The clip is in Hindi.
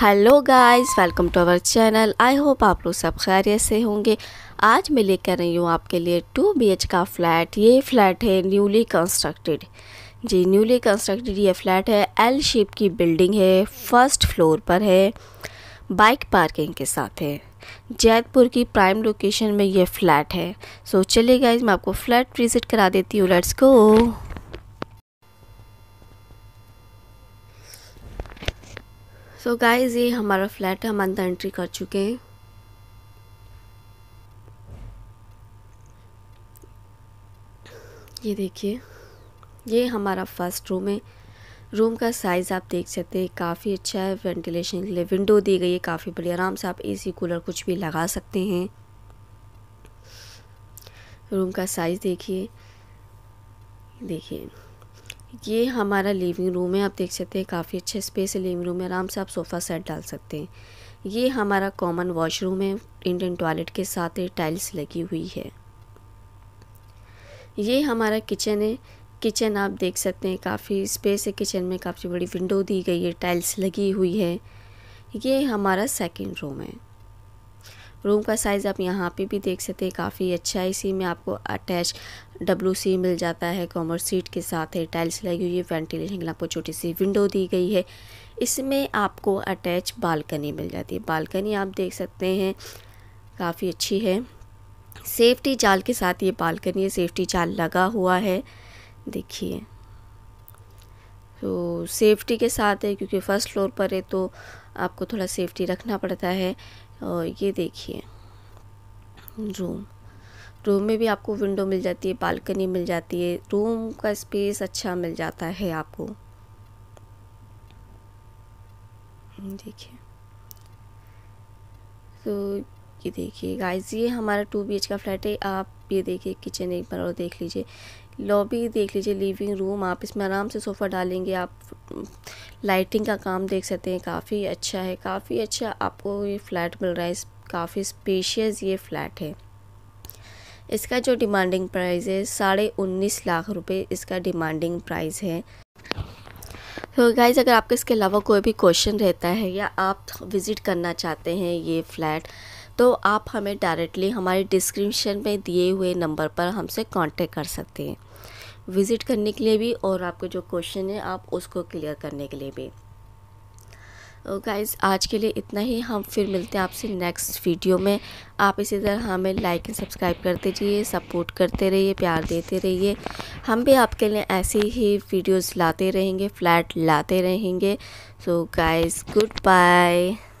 hello guys welcome to our channel I hope आप लोग सब खैरियत से होंगे आज मैं लेकर रही हूँ आपके लिए टू बी का फ्लैट ये फ्लैट है न्यूली कंस्ट्रक्टेड जी न्यूली कंस्ट्रक्टेड ये फ्लैट है एल शेप की बिल्डिंग है फर्स्ट फ्लोर पर है बाइक पार्किंग के साथ है जयपुर की प्राइम लोकेशन में ये फ्लैट है सो चलिए गाइज मैं आपको फ्लैट विज़िट करा देती हूँ लेट्स को सो so गाइज ये हमारा फ्लैट है हम अंदर एंट्री कर चुके हैं ये देखिए ये हमारा फर्स्ट रूम है रूम का साइज़ आप देख सकते हैं काफ़ी अच्छा है वेंटिलेशन के लिए विंडो दी गई है काफ़ी बड़ी आराम से आप एसी कूलर कुछ भी लगा सकते हैं रूम का साइज़ देखिए देखिए ये हमारा लिविंग रूम है आप देख सकते हैं काफ़ी अच्छे स्पेस है लिविंग रूम में आराम से आप सोफ़ा सेट डाल सकते हैं ये हमारा कॉमन वॉशरूम है इंडियन टॉयलेट के साथ टाइल्स लगी हुई है ये हमारा किचन है किचन आप देख सकते हैं काफ़ी स्पेस है किचन में काफ़ी बड़ी विंडो दी गई है टाइल्स लगी हुई है ये हमारा सेकंड रूम है रूम का साइज़ आप यहाँ पे भी देख सकते हैं काफ़ी अच्छा है इसी में आपको अटैच डब्लू सी मिल जाता है कॉमर सीट के साथ है टाइल्स लगी हुई है वेंटिलेशन के लिए आपको छोटी सी विंडो दी गई है इसमें आपको अटैच बालकनी मिल जाती है बालकनी आप देख सकते हैं काफ़ी अच्छी है सेफ्टी जाल के साथ ये बालकनी है सेफ्टी जाल लगा हुआ है देखिए तो सेफ्टी के साथ है क्योंकि फ़र्स्ट फ्लोर पर है तो आपको थोड़ा सेफ्टी रखना पड़ता है और ये देखिए रूम रूम में भी आपको विंडो मिल जाती है बालकनी मिल जाती है रूम का स्पेस अच्छा मिल जाता है आपको देखिए तो ये देखिए गाइस ये हमारा टू बी का फ्लैट है आप ये देखिए किचन एक बार और देख लीजिए लॉबी देख लीजिए लिविंग रूम आप इसमें आराम से सोफ़ा डालेंगे आप लाइटिंग का काम देख सकते हैं काफ़ी अच्छा है काफ़ी अच्छा आपको ये फ्लैट मिल रहा है काफ़ी स्पेशियस ये फ्लैट है इसका जो डिमांडिंग प्राइस है साढ़े उन्नीस लाख रुपए इसका डिमांडिंग प्राइस है तो so गाइज़ अगर आपके इसके अलावा कोई भी क्वेश्चन रहता है या आप विज़िट करना चाहते हैं ये फ्लैट तो आप हमें डायरेक्टली हमारे डिस्क्रिप्शन में दिए हुए नंबर पर हमसे कांटेक्ट कर सकते हैं विज़िट करने के लिए भी और आपके जो क्वेश्चन है आप उसको क्लियर करने के लिए भी गाइज आज के लिए इतना ही हम फिर मिलते हैं आपसे नेक्स्ट वीडियो में आप इसी तरह हमें लाइक एंड सब्सक्राइब करते रहिए सपोर्ट करते रहिए प्यार देते रहिए हम भी आपके लिए ऐसे ही वीडियोस लाते रहेंगे फ्लैट लाते रहेंगे सो गाइज गुड बाय